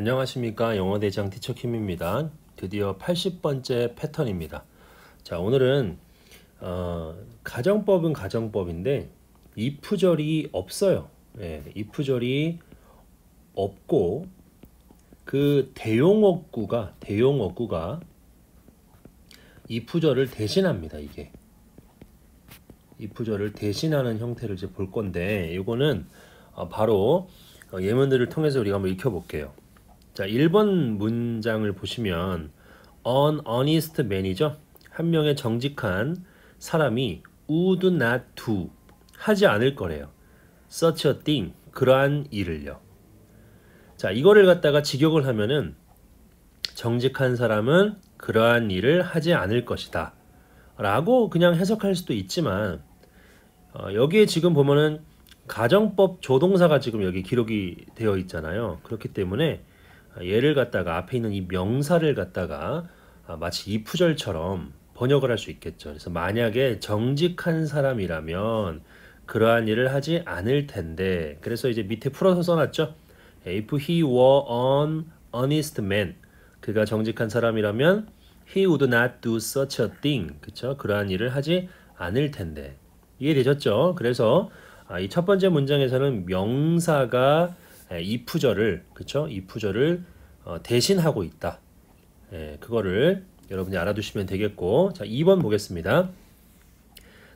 안녕하십니까 영어대장 티처킴입니다 드디어 80번째 패턴입니다 자 오늘은 어, 가정법은 가정법인데 이프절이 없어요 예, 이프절이 없고 그 대용어구가 대용어구가 이프절을 대신합니다 이게 이프절을 대신하는 형태를 이제 볼 건데 이거는 어, 바로 어, 예문들을 통해서 우리가 한번 익혀볼게요 자, 1번 문장을 보시면 an honest man이죠. 한 명의 정직한 사람이 would not do 하지 않을 거래요. such a thing 그러한 일을요. 자, 이거를 갖다가 직역을 하면은 정직한 사람은 그러한 일을 하지 않을 것이다. 라고 그냥 해석할 수도 있지만 어, 여기에 지금 보면은 가정법 조동사가 지금 여기 기록이 되어 있잖아요. 그렇기 때문에 예를 갖다가 앞에 있는 이 명사를 갖다가 아, 마치 이푸절처럼 번역을 할 수 있겠죠. 그래서 만약에 정직한 사람이라면 그러한 일을 하지 않을 텐데 그래서 이제 밑에 풀어서 써놨죠. If he were an honest man, 그가 정직한 사람이라면 he would not do such a thing, 그쵸? 그러한 일을 하지 않을 텐데 이해되셨죠? 그래서 아, 이첫 번째 문장에서는 명사가 예, 이 부절을 그쵸? 이 부절을 어, 대신하고 있다. 예, 그거를 여러분이 알아두시면 되겠고 자 2번 보겠습니다.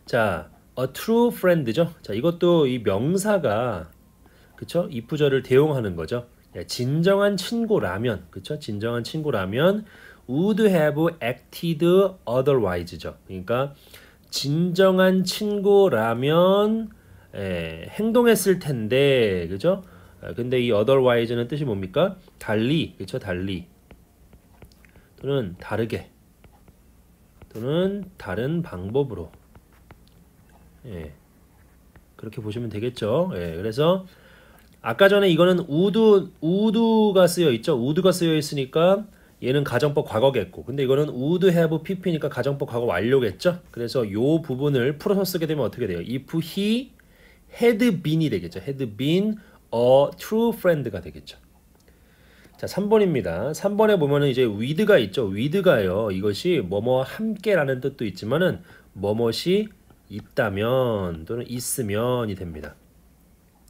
자 a true friend죠. 자 이것도 이 명사가 그쵸? 이 부절을 대용하는 거죠. 예, 진정한 친구라면 그쵸? 진정한 친구라면 would have acted otherwise죠. 그러니까 진정한 친구라면 에, 행동했을 텐데 그죠? 아, 근데 이 otherwise는 뜻이 뭡니까? 달리, 그렇죠? 달리 또는 다르게 또는 다른 방법으로 예, 그렇게 보시면 되겠죠. 예, 그래서 아까 전에 이거는 우드 우드가 쓰여 있죠. 우드가 쓰여 있으니까 얘는 가정법 과거겠고 근데 이거는 우드 u l have pp니까 가정법 과거 완료겠죠 그래서 요 부분을 풀어서 쓰게 되면 어떻게 돼요 if he had been이 되겠죠 had been a 어, true friend가 되겠죠. 자, 3번입니다. 3번에 보면은 이제 with가 있죠. with가요. 이것이 뭐뭐 함께라는 뜻도 있지만은 뭐뭐시 있다면 또는 있으면이 됩니다.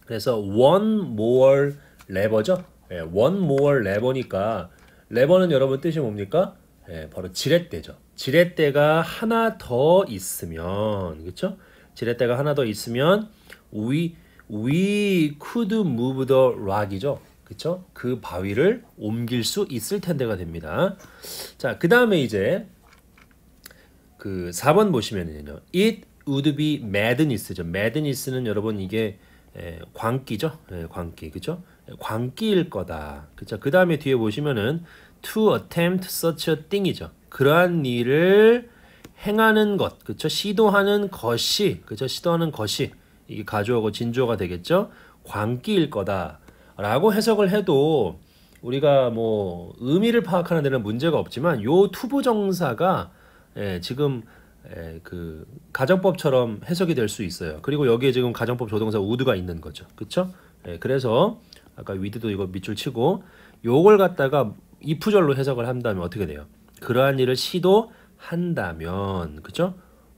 그래서 one more lever죠. 예, one more lever니까 lever는 여러분 뜻이 뭡니까? 예, 바로 지렛대죠. 지렛대가 하나 더 있으면 그렇죠? 지렛대가 하나 더 있으면 we we could move the rock이죠. 그쵸? 그 바위를 옮길 수 있을 텐데가 됩니다. 자, 그 다음에 이제 그 4번 보시면은요. It would be madness죠. madness는 여러분 이게 에, 광기죠. 에, 광기. 그죠? 광기일 거다. 그죠? 그 다음에 뒤에 보시면은 to attempt such a thing이죠. 그러한 일을 행하는 것. 그죠? 시도하는 것이. 그죠? 시도하는 것이. 이게 가조하고진조가 되겠죠. 광기일 거다라고 해석을 해도 우리가 뭐 의미를 파악하는 데는 문제가 없지만 요 투부 정사가 예, 지금 예, 그 가정법처럼 해석이 될 수 있어요. 그리고 여기에 지금 가정법 조동사 우드가 있는 거죠. 그렇죠? 예, 그래서 아까 위드도 이거 밑줄 치고 요걸 갖다가 이프절로 해석을 한다면 어떻게 돼요? 그러한 일을 시도한다면 그죠?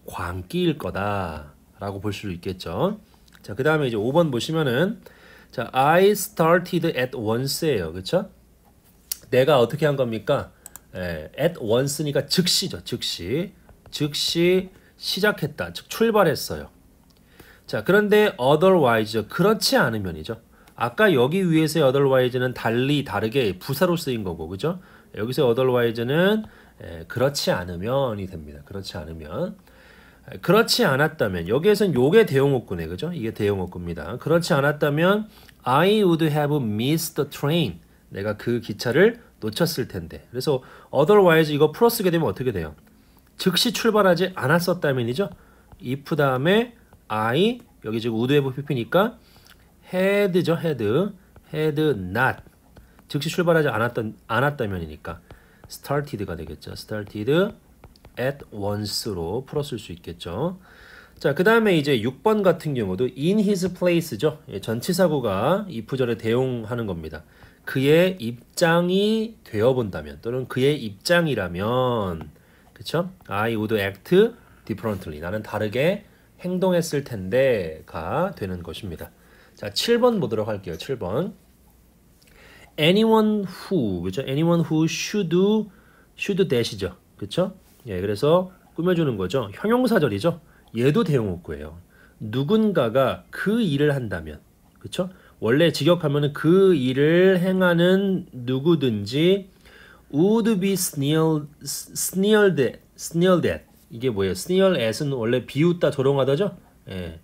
광기일 거다. 라고 볼 수 있겠죠. 자, 그 다음에 이제 5번 보시면은 자, I started at once예요. 그렇죠? 내가 어떻게 한 겁니까? 에, 예, at once니까 즉시죠. 즉시. 즉시 시작했다. 즉 출발했어요. 자, 그런데 otherwise 그렇지 않으면이죠. 아까 여기 위에서의 otherwise는 달리 다르게 부사로 쓰인 거고. 그죠? 여기서 otherwise는 에, 예, 그렇지 않으면이 됩니다. 그렇지 않으면. 그렇지 않았다면 여기에선 요게 대용어구네 그죠? 이게 대용어구입니다. 그렇지 않았다면 I would have missed the train. 내가 그 기차를 놓쳤을 텐데. 그래서 otherwise 이거 풀어 쓰게 되면 어떻게 돼요? 즉시 출발하지 않았었다면이죠. if 다음에 I 여기 지금 would have pp니까 had죠 had had not 즉시 출발하지 않았던 않았다면이니까 started가 되겠죠. started at once로 풀었을 수 있겠죠. 자, 그 다음에 이제 6번 같은 경우도 in his place죠. 예, 전치사구가 이 부절에 대응하는 겁니다. 그의 입장이 되어본다면 또는 그의 입장이라면 그쵸? I would act differently. 나는 다르게 행동했을 텐데 가 되는 것입니다. 자, 7번 보도록 할게요. 7번. anyone who 그죠? anyone who should should 대시죠. 그쵸? 예, 그래서 꾸며주는 거죠. 형용사절이죠. 얘도 대용어구예요. 누군가가 그 일을 한다면, 그렇죠? 원래 직역하면은 그 일을 행하는 누구든지 would be sneered, sneered, sneered at. 이게 뭐예요? sneer at은 원래 비웃다, 조롱하다죠? 예.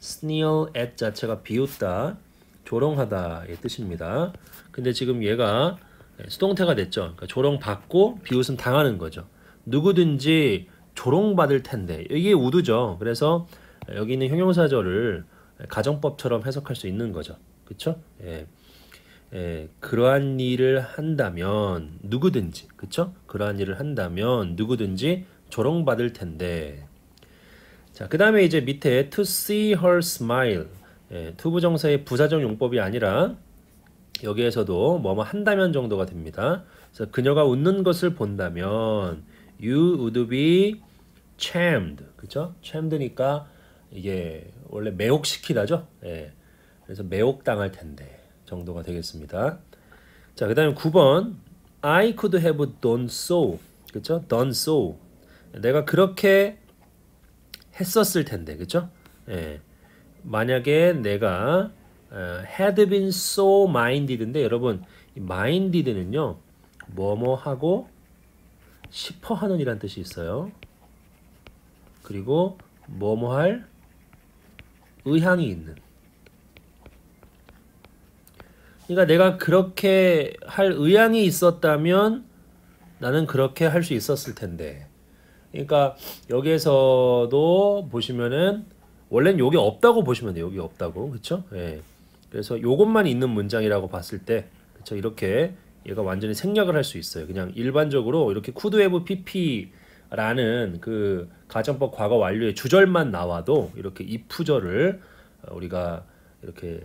sneer at 자체가 비웃다, 조롱하다의 뜻입니다. 근데 지금 얘가 수동태가 됐죠. 그러니까 조롱받고 비웃음 당하는 거죠. 누구든지 조롱받을 텐데 이게 우두죠. 그래서 여기 있는 형용사절을 가정법처럼 해석할 수 있는 거죠. 그렇죠? 예. 예, 그러한 일을 한다면 누구든지 그렇죠? 그러한 일을 한다면 누구든지 조롱받을 텐데. 자, 그다음에 이제 밑에 to see her smile. 예, 투부정사의 부사적 용법이 아니라 여기에서도 뭐뭐 한다면 정도가 됩니다. 그래서 그녀가 웃는 것을 본다면 You would be charmed. 그쵸? charmed니까 이게 원래 매혹시키다죠? 예. 그래서 매혹당할 텐데 정도가 되겠습니다. 자, 그 다음에 9번 I could have done so. 그쵸? done so. 내가 그렇게 했었을 텐데. 그쵸? 예. 만약에 내가 uh, had been so minded인데 여러분 minded는요 뭐뭐하고 싶어 하는이란 뜻이 있어요. 그리고 뭐뭐 할 의향이 있는. 그러니까 내가 그렇게 할 의향이 있었다면 나는 그렇게 할 수 있었을 텐데. 그러니까 여기에서도 보시면은 원래는 여기 없다고 보시면 돼요. 여기 없다고. 그렇죠? 예. 그래서 요것만 있는 문장이라고 봤을 때 그렇죠? 이렇게 얘가 완전히 생략을 할 수 있어요. 그냥 일반적으로 이렇게 쿠드웨브 pp라는 그 가정법 과거 완료의 주절만 나와도 이렇게 이프절을 어, 우리가 이렇게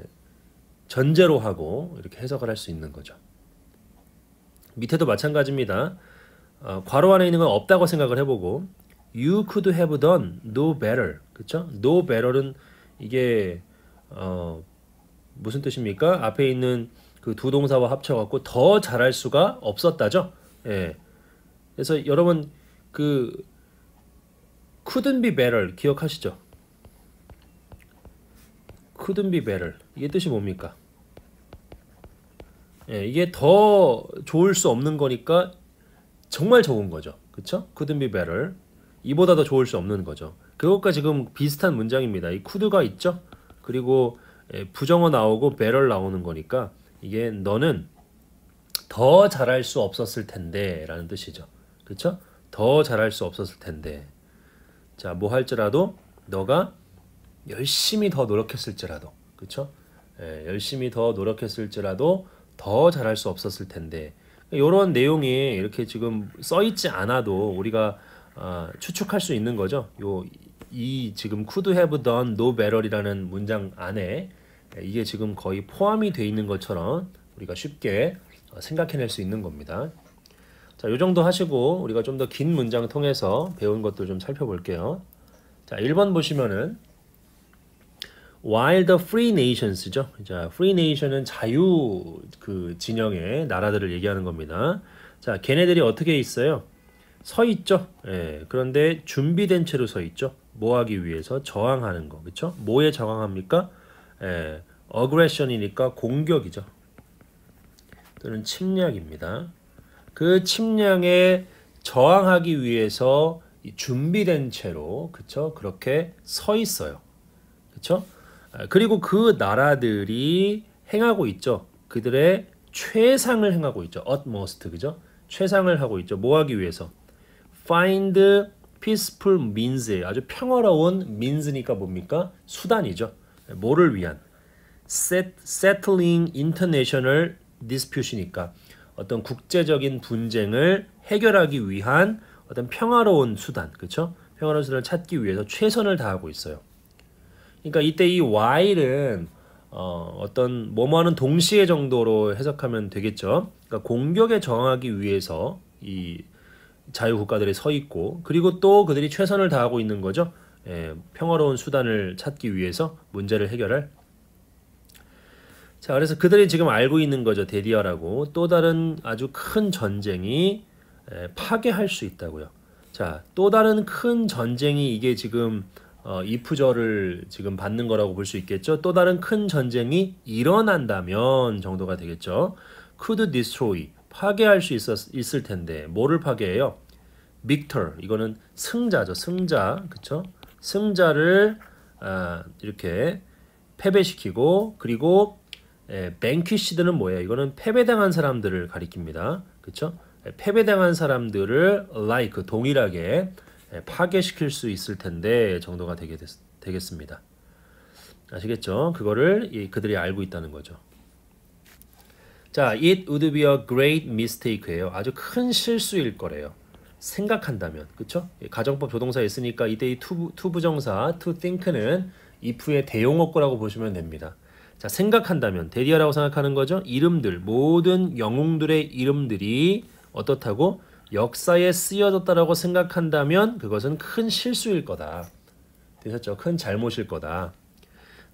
전제로 하고 이렇게 해석을 할 수 있는 거죠. 밑에도 마찬가지입니다. 어, 괄호 안에 있는 건 없다고 생각을 해보고 You could have done no better. 그쵸? no better은 이게 어, 무슨 뜻입니까? 앞에 있는 그두 동사와 합쳐갖고 더 잘할 수가 없었다죠. 예. 그래서 여러분 그 couldn't be better 기억하시죠? couldn't be better 이게 뜻이 뭡니까? 예, 이게 더 좋을 수 없는 거니까 정말 좋은 거죠. 그쵸? couldn't be better 이보다 더 좋을 수 없는 거죠. 그것과 지금 비슷한 문장입니다. 이 could가 있죠? 그리고 예, 부정어 나오고 better 나오는 거니까 이게 너는 더 잘할 수 없었을 텐데 라는 뜻이죠. 그렇죠? 더 잘할 수 없었을 텐데. 자, 뭐 할지라도 너가 열심히 더 노력했을지라도. 그렇죠? 예, 열심히 더 노력했을지라도 더 잘할 수 없었을 텐데. 이런 내용이 이렇게 지금 써 있지 않아도 우리가 어, 추측할 수 있는 거죠. 요이 지금 could have done no better이라는 문장 안에 네, 이게 지금 거의 포함이 돼 있는 것처럼 우리가 쉽게 어, 생각해낼 수 있는 겁니다. 자, 요 정도 하시고 우리가 좀 더 긴 문장 통해서 배운 것들 좀 살펴볼게요. 자, 1번 보시면은 while the free nations죠. 자, free nation은 자유 그 진영의 나라들을 얘기하는 겁니다. 자, 걔네들이 어떻게 있어요? 서 있죠. 예, 그런데 준비된 채로 서 있죠. 뭐 하기 위해서 저항하는 거. 그렇죠? 뭐에 저항합니까? 예, 어그레션이니까 공격이죠. 또는 침략입니다. 그 침략에 저항하기 위해서 준비된 채로 그쵸 그렇게 서 있어요. 그쵸? 아, 그리고 그 나라들이 행하고 있죠. 그들의 최상을 행하고 있죠. utmost 그죠? 최상을 하고 있죠. 뭐 하기 위해서? find peaceful means 아주 평화로운 means니까 뭡니까? 수단이죠. 네, 뭐를 위한 set, settling international dispute니까 어떤 국제적인 분쟁을 해결하기 위한 어떤 평화로운 수단, 그렇죠? 평화로운 수단을 찾기 위해서 최선을 다하고 있어요. 그러니까 이때 이 while은 어, 어떤 뭐뭐하는 동시에 정도로 해석하면 되겠죠. 그러니까 공격에 저항하기 위해서 이 자유 국가들이 서 있고 그리고 또 그들이 최선을 다하고 있는 거죠. 예, 평화로운 수단을 찾기 위해서 문제를 해결할 자, 그래서 그들이 지금 알고 있는 거죠. 데디어라고. 또 다른 아주 큰 전쟁이 파괴할 수 있다고요. 자, 또 다른 큰 전쟁이 이게 지금 어, 이프저를 지금 받는 거라고 볼 수 있겠죠. 또 다른 큰 전쟁이 일어난다면 정도가 되겠죠. could destroy 파괴할 수 있었, 있을 텐데 뭐를 파괴해요? victor 이거는 승자죠. 승자 그쵸? 승자를 아, 이렇게 패배시키고 그리고 예, 뱅퀴시드는 뭐예요? 이거는 패배당한 사람들을 가리킵니다. 그렇죠? 패배당한 사람들을 like 그 동일하게 예, 파괴시킬 수 있을 텐데 정도가 되게 되겠, 습니다 아시겠죠? 그거를 그들이 알고 있다는 거죠. 자, it would be a great mistake예요. 아주 큰 실수일 거래요. 생각한다면, 그렇죠? 가정법 조동사 있으니까 이때 이 투부, 투부정사 to think는 if의 대용어 거라고 보시면 됩니다. 자, 생각한다면 대디어라고 생각하는 거죠. 이름들 모든 영웅들의 이름들이 어떻다고 역사에 쓰여졌다라고 생각한다면 그것은 큰 실수일 거다. 되셨죠? 큰 잘못일 거다.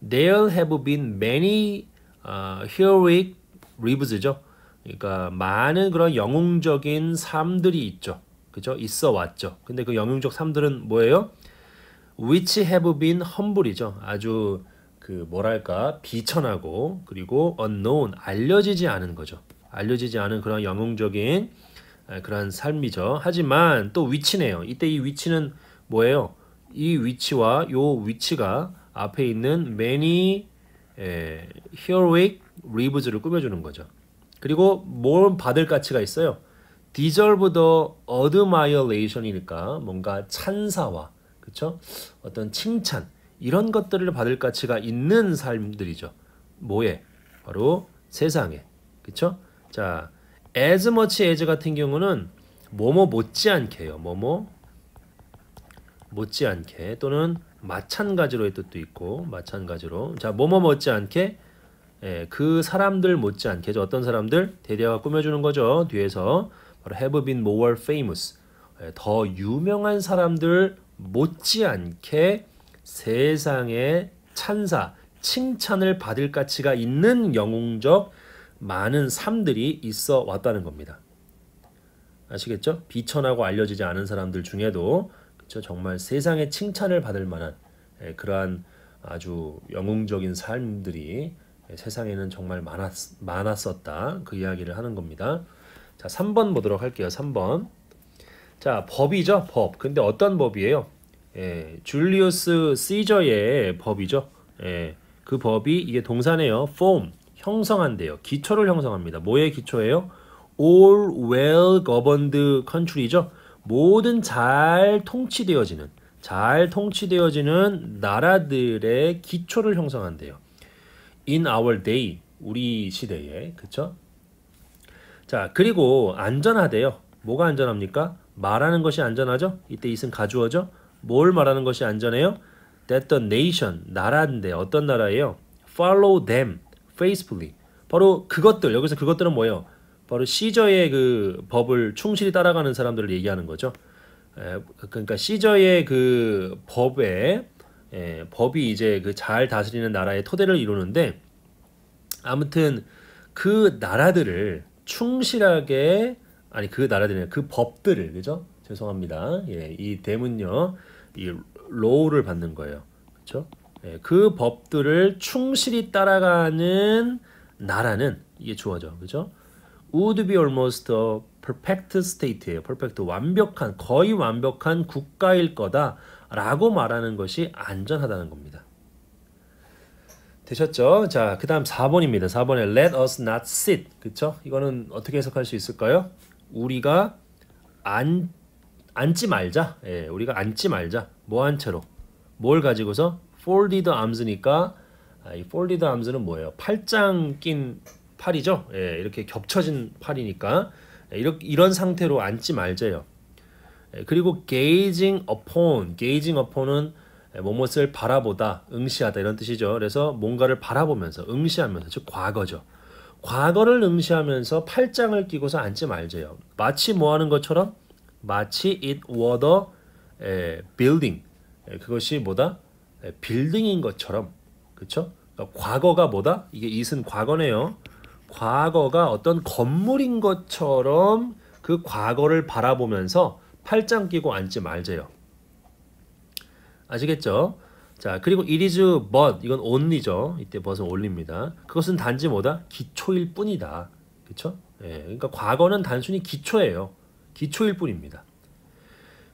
There have been many uh, heroic lives죠. 그러니까 많은 그런 영웅적인 삶들이 있죠. 그죠? 있어 왔죠. 근데 그 영웅적 삶들은 뭐예요? Which have been humble이죠. 아주 그 뭐랄까 비천하고 그리고 unknown 알려지지 않은 거죠. 알려지지 않은 그런 영웅적인 그런 삶이죠. 하지만 또 위치네요. 이때 이 위치는 뭐예요? 이 위치와 요 위치가 앞에 있는 many 에, heroic l i v s 를 꾸며주는 거죠. 그리고 뭘 받을 가치가 있어요? deserve the admiration이니까 뭔가 찬사와 그쵸? 어떤 칭찬 이런 것들을 받을 가치가 있는 삶들이죠. 뭐에? 바로 세상에. 그쵸? 자, as much as 같은 경우는 뭐뭐 못지않게요. 뭐뭐 못지않게 또는 마찬가지로의 뜻도 있고 마찬가지로 자 뭐뭐 못지않게 예, 그 사람들 못지않게 어떤 사람들 대리가 꾸며주는 거죠 뒤에서 바로 have been more famous 예, 더 유명한 사람들 못지않게 세상에 찬사, 칭찬을 받을 가치가 있는 영웅적 많은 삶들이 있어 왔다는 겁니다. 아시겠죠? 비천하고 알려지지 않은 사람들 중에도 그쵸? 정말 세상에 칭찬을 받을 만한 예, 그러한 아주 영웅적인 삶들이 예, 세상에는 정말 많았, 많았었다. 그 이야기를 하는 겁니다. 자, 3번 보도록 할게요. 3번. 자, 법이죠, 법. 근데 어떤 법이에요? 예, 줄리우스 시저의 법이죠. 예, 그 법이 이게 동사네요. form 형성한대요. 기초를 형성합니다. 뭐의 기초예요? all well governed country죠. 모든 잘 통치되어지는 잘 통치되어지는 나라들의 기초를 형성한대요. In our day 우리 시대에 그쵸? 자 그리고 안전하대요. 뭐가 안전합니까? 말하는 것이 안전하죠? 이때 이승 가주어죠? 뭘 말하는 것이 안전해요? That the nation, 나라인데 어떤 나라예요? Follow them faithfully. 바로 그것들, 여기서 그것들은 뭐예요? 바로 시저의 그 법을 충실히 따라가는 사람들을 얘기하는 거죠. 에, 그러니까 시저의 그 법에 에, 법이 이제 그 잘 다스리는 나라의 토대를 이루는데 아무튼 그 나라들을 충실하게 아니 그 나라들이 그 법들을 그죠? 죄송합니다. 예, 이 대문요. 이 로우를 받는 거예요. 그렇죠? 예, 그 법들을 충실히 따라가는 나라는 이게 주어져. 그죠? would be almost a perfect state예요. perfect 완벽한 거의 완벽한 국가일 거다라고 말하는 것이 안전하다는 겁니다. 되셨죠? 자, 그다음 4번입니다. 4번에 let us not sit. 그쵸 이거는 어떻게 해석할 수 있을까요? 우리가 안 앉지 말자. 예, 우리가 앉지 말자. 뭐 한 채로. 뭘 가지고서 폴디드 암즈니까 아, 이 폴디드 암즈는 뭐예요? 팔짱 낀 팔이죠. 예, 이렇게 겹쳐진 팔이니까 예, 이렇게 이런 상태로 앉지 말자요. 예, 그리고 gazing upon, gazing upon은 무엇을 예, 바라보다, 응시하다 이런 뜻이죠. 그래서 뭔가를 바라보면서, 응시하면서, 즉 과거죠. 과거를 응시하면서 팔짱을 끼고서 앉지 말자요. 마치 뭐 하는 것처럼 마치 it were the building 그것이 뭐다? 빌딩인 것처럼 그렇죠? 그러니까 과거가 뭐다? 이게 이은 과거네요. 과거가 어떤 건물인 것처럼 그 과거를 바라보면서 팔짱 끼고 앉지 말재요. 아시겠죠? 자 그리고 it is but 이건 only죠. 이때 but은 올립니다. 그것은 단지 뭐다? 기초일 뿐이다. 그렇죠? 예, 그러니까 과거는 단순히 기초예요. 기초일 뿐입니다.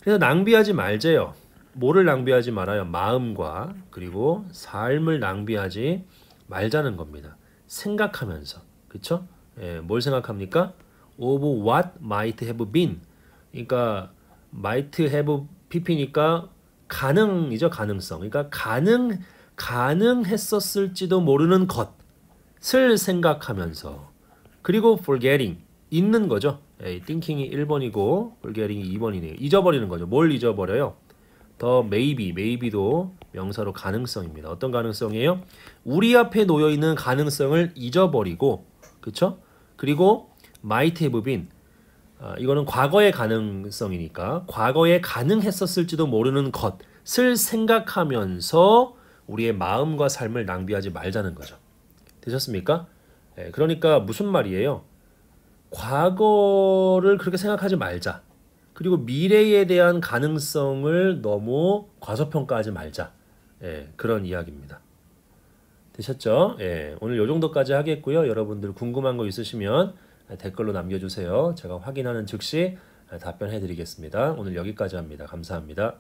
그래서 낭비하지 말재요. 뭐를 낭비하지 말아요? 마음과 그리고 삶을 낭비하지 말자는 겁니다. 생각하면서. 그쵸? 예, 뭘 생각합니까? of what might have been. 그러니까 might have pp니까 가능이죠, 가능성. 그러니까 가능 가능했었을지도 모르는 것을 생각하면서 그리고 forgetting 있는 거죠. 예, t h 이 1번이고 불게링이 2번이네요. 잊어버리는 거죠. 뭘 잊어버려요? 더 메이비, 메이비도 명사로 가능성입니다. 어떤 가능성이에요? 우리 앞에 놓여 있는 가능성을 잊어버리고 그렇죠? 그리고 might have been 아, 이거는 과거의 가능성이니까 과거에 가능했었을지도 모르는 것을 생각하면서 우리의 마음과 삶을 낭비하지 말자는 거죠. 되셨습니까? 예, 그러니까 무슨 말이에요? 과거를 그렇게 생각하지 말자. 그리고 미래에 대한 가능성을 너무 과소평가하지 말자. 예, 그런 이야기입니다. 되셨죠? 예, 오늘 요 정도까지 하겠고요. 여러분들 궁금한 거 있으시면 댓글로 남겨주세요. 제가 확인하는 즉시 답변해 드리겠습니다. 오늘 여기까지 합니다. 감사합니다.